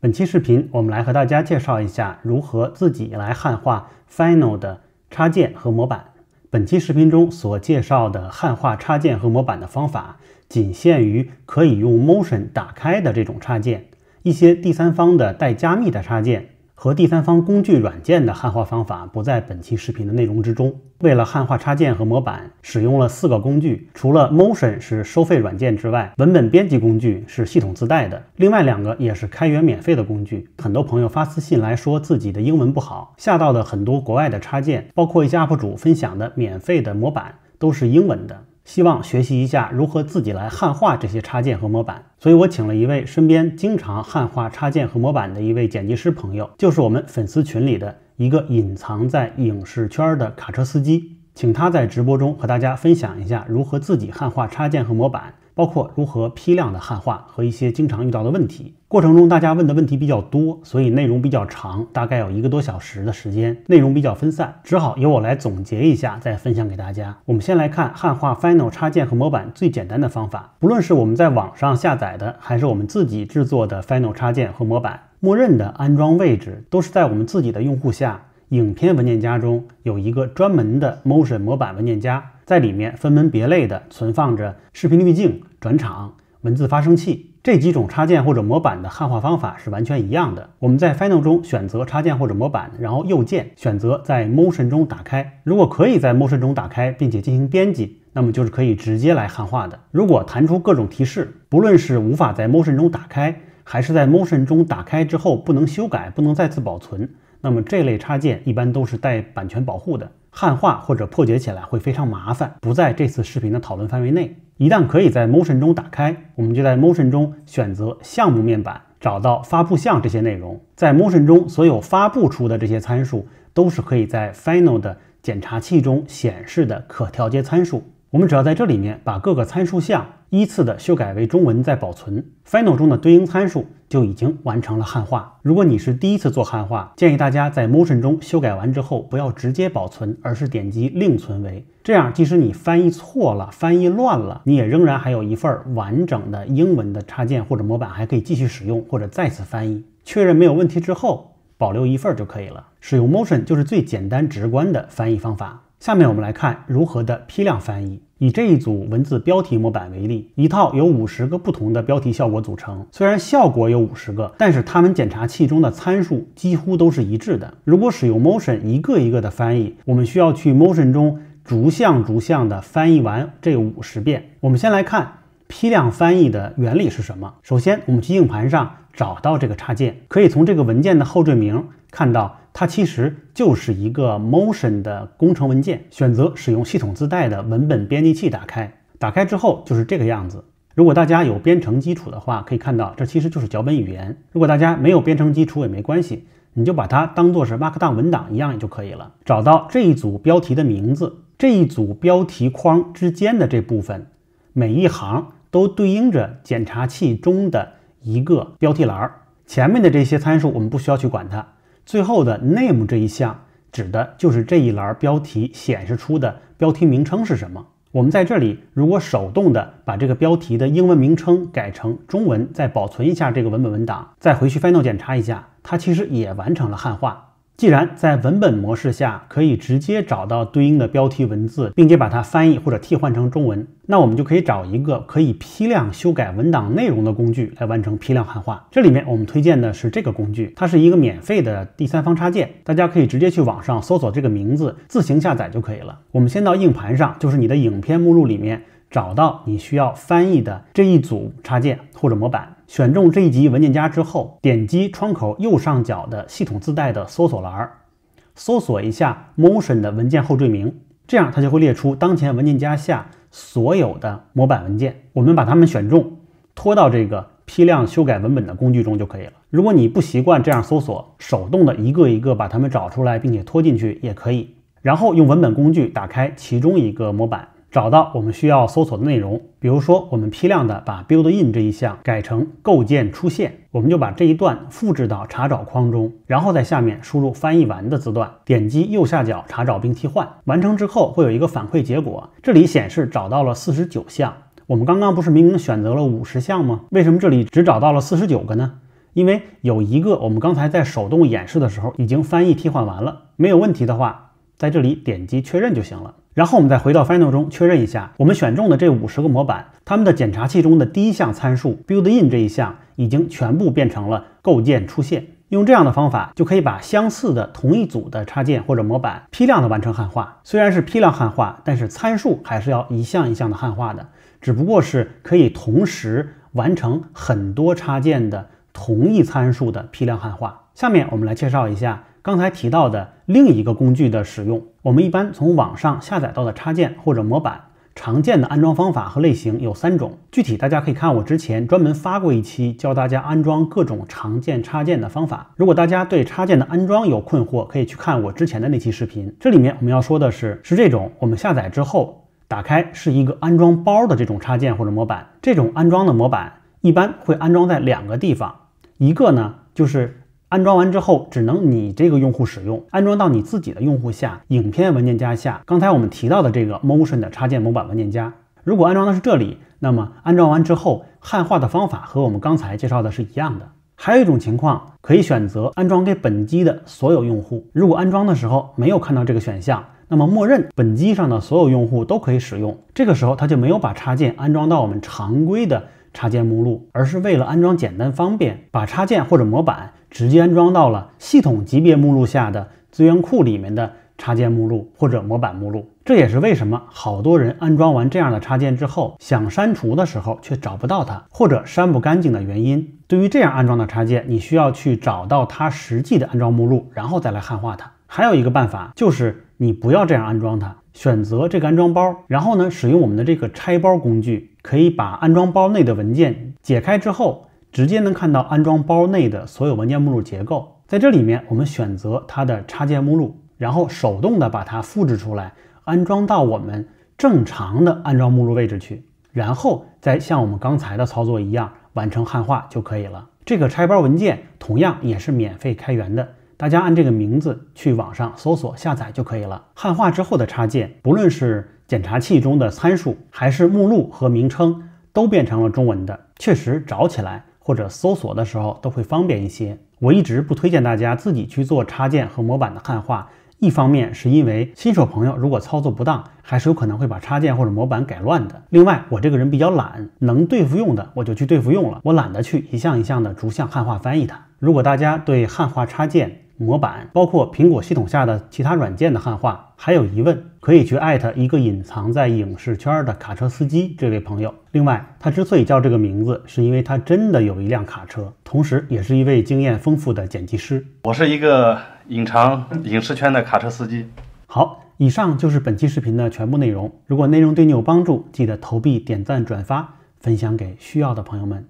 本期视频，我们来和大家介绍一下如何自己来汉化 Final 的插件和模板。本期视频中所介绍的汉化插件和模板的方法，仅限于可以用 Motion 打开的这种插件，一些第三方的带加密的插件。和第三方工具软件的汉化方法不在本期视频的内容之中。为了汉化插件和模板，使用了四个工具，除了 Motion 是收费软件之外，文本编辑工具是系统自带的，另外两个也是开源免费的工具。很多朋友发私信来说自己的英文不好，下到的很多国外的插件，包括一些 UP 主分享的免费的模板，都是英文的。希望学习一下如何自己来汉化这些插件和模板，所以我请了一位身边经常汉化插件和模板的一位剪辑师朋友，就是我们粉丝群里的一个隐藏在影视圈的卡车司机，请他在直播中和大家分享一下如何自己汉化插件和模板。包括如何批量的汉化和一些经常遇到的问题。过程中大家问的问题比较多，所以内容比较长，大概有一个多小时的时间，内容比较分散，只好由我来总结一下，再分享给大家。我们先来看汉化 Final 插件和模板最简单的方法。不论是我们在网上下载的，还是我们自己制作的 Final 插件和模板，默认的安装位置都是在我们自己的用户下影片文件夹中，有一个专门的 Motion 模板文件夹。在里面分门别类的存放着视频滤镜、转场、文字发生器这几种插件或者模板的汉化方法是完全一样的。我们在 Final 中选择插件或者模板，然后右键选择在 Motion 中打开。如果可以在 Motion 中打开并且进行编辑，那么就是可以直接来汉化的。如果弹出各种提示，不论是无法在 Motion 中打开，还是在 Motion 中打开之后不能修改、不能再次保存。那么这类插件一般都是带版权保护的，汉化或者破解起来会非常麻烦，不在这次视频的讨论范围内。一旦可以在 Motion 中打开，我们就在 Motion 中选择项目面板，找到发布项这些内容，在 Motion 中所有发布出的这些参数，都是可以在 Final 的检查器中显示的可调节参数。我们只要在这里面把各个参数项依次的修改为中文，再保存，Final 中的对应参数就已经完成了汉化。如果你是第一次做汉化，建议大家在 Motion 中修改完之后，不要直接保存，而是点击另存为。这样，即使你翻译错了、翻译乱了，你也仍然还有一份完整的英文的插件或者模板，还可以继续使用或者再次翻译。确认没有问题之后。保留一份就可以了。使用 Motion 就是最简单直观的翻译方法。下面我们来看如何的批量翻译。以这一组文字标题模板为例，一套有五十个不同的标题效果组成。虽然效果有五十个，但是它们检查器中的参数几乎都是一致的。如果使用 Motion 一个一个的翻译，我们需要去 Motion 中逐项逐项的翻译完这五十遍。我们先来看。批量翻译的原理是什么？首先，我们去硬盘上找到这个插件，可以从这个文件的后缀名看到，它其实就是一个 Motion 的工程文件。选择使用系统自带的文本编辑器打开，打开之后就是这个样子。如果大家有编程基础的话，可以看到这其实就是脚本语言。如果大家没有编程基础也没关系，你就把它当做是 Markdown 文档一样也就可以了。找到这一组标题的名字，这一组标题框之间的这部分，每一行。都对应着检查器中的一个标题栏，前面的这些参数我们不需要去管它，最后的 name 这一项指的就是这一栏标题显示出的标题名称是什么。我们在这里如果手动的把这个标题的英文名称改成中文，再保存一下这个文本文档，再回去 final 检查一下，它其实也完成了汉化。既然在文本模式下可以直接找到对应的标题文字，并且把它翻译或者替换成中文，那我们就可以找一个可以批量修改文档内容的工具来完成批量汉化。这里面我们推荐的是这个工具，它是一个免费的第三方插件，大家可以直接去网上搜索这个名字，自行下载就可以了。我们先到硬盘上，就是你的影片目录里面，找到你需要翻译的这一组插件或者模板。选中这一级文件夹之后，点击窗口右上角的系统自带的搜索栏，搜索一下 Motion 的文件后缀名，这样它就会列出当前文件夹下所有的模板文件。我们把它们选中，拖到这个批量修改文本的工具中就可以了。如果你不习惯这样搜索，手动的一个一个把它们找出来，并且拖进去也可以。然后用文本工具打开其中一个模板。找到我们需要搜索的内容，比如说我们批量的把 Build In 这一项改成构建出现，我们就把这一段复制到查找框中，然后在下面输入翻译完的字段，点击右下角查找并替换。完成之后会有一个反馈结果，这里显示找到了四十九项。我们刚刚不是明明选择了五十项吗？为什么这里只找到了四十九个呢？因为有一个我们刚才在手动演示的时候已经翻译替换完了，没有问题的话，在这里点击确认就行了。然后我们再回到 Final 中确认一下，我们选中的这五十个模板，它们的检查器中的第一项参数 Build In 这一项已经全部变成了构建出现。用这样的方法就可以把相似的同一组的插件或者模板批量的完成汉化。虽然是批量汉化，但是参数还是要一项一项的汉化的，只不过是可以同时完成很多插件的同一参数的批量汉化。下面我们来介绍一下。刚才提到的另一个工具的使用，我们一般从网上下载到的插件或者模板，常见的安装方法和类型有三种。具体大家可以看我之前专门发过一期教大家安装各种常见插件的方法。如果大家对插件的安装有困惑，可以去看我之前的那期视频。这里面我们要说的是，是这种我们下载之后打开是一个安装包的这种插件或者模板。这种安装的模板一般会安装在两个地方，一个呢就是。安装完之后，只能你这个用户使用。安装到你自己的用户下，影片文件夹下。刚才我们提到的这个 Motion 的插件模板文件夹。如果安装的是这里，那么安装完之后，汉化的方法和我们刚才介绍的是一样的。还有一种情况，可以选择安装给本机的所有用户。如果安装的时候没有看到这个选项，那么默认本机上的所有用户都可以使用。这个时候，它就没有把插件安装到我们常规的。插件目录，而是为了安装简单方便，把插件或者模板直接安装到了系统级别目录下的资源库里面的插件目录或者模板目录。这也是为什么好多人安装完这样的插件之后，想删除的时候却找不到它，或者删不干净的原因。对于这样安装的插件，你需要去找到它实际的安装目录，然后再来汉化它。还有一个办法，就是你不要这样安装它，选择这个安装包，然后呢，使用我们的这个拆包工具。可以把安装包内的文件解开之后，直接能看到安装包内的所有文件目录结构。在这里面，我们选择它的插件目录，然后手动的把它复制出来，安装到我们正常的安装目录位置去，然后再像我们刚才的操作一样完成汉化就可以了。这个拆包文件同样也是免费开源的。大家按这个名字去网上搜索下载就可以了。汉化之后的插件，不论是检查器中的参数，还是目录和名称，都变成了中文的，确实找起来或者搜索的时候都会方便一些。我一直不推荐大家自己去做插件和模板的汉化，一方面是因为新手朋友如果操作不当，还是有可能会把插件或者模板改乱的。另外，我这个人比较懒，能对付用的我就去对付用了，我懒得去一项一项的逐项汉化翻译它。如果大家对汉化插件，模板包括苹果系统下的其他软件的汉化，还有疑问可以去艾特一个隐藏在影视圈的卡车司机这位朋友。另外，他之所以叫这个名字，是因为他真的有一辆卡车，同时也是一位经验丰富的剪辑师。我是一个隐藏影视圈的卡车司机。好，以上就是本期视频的全部内容。如果内容对你有帮助，记得投币、点赞、转发、分享给需要的朋友们。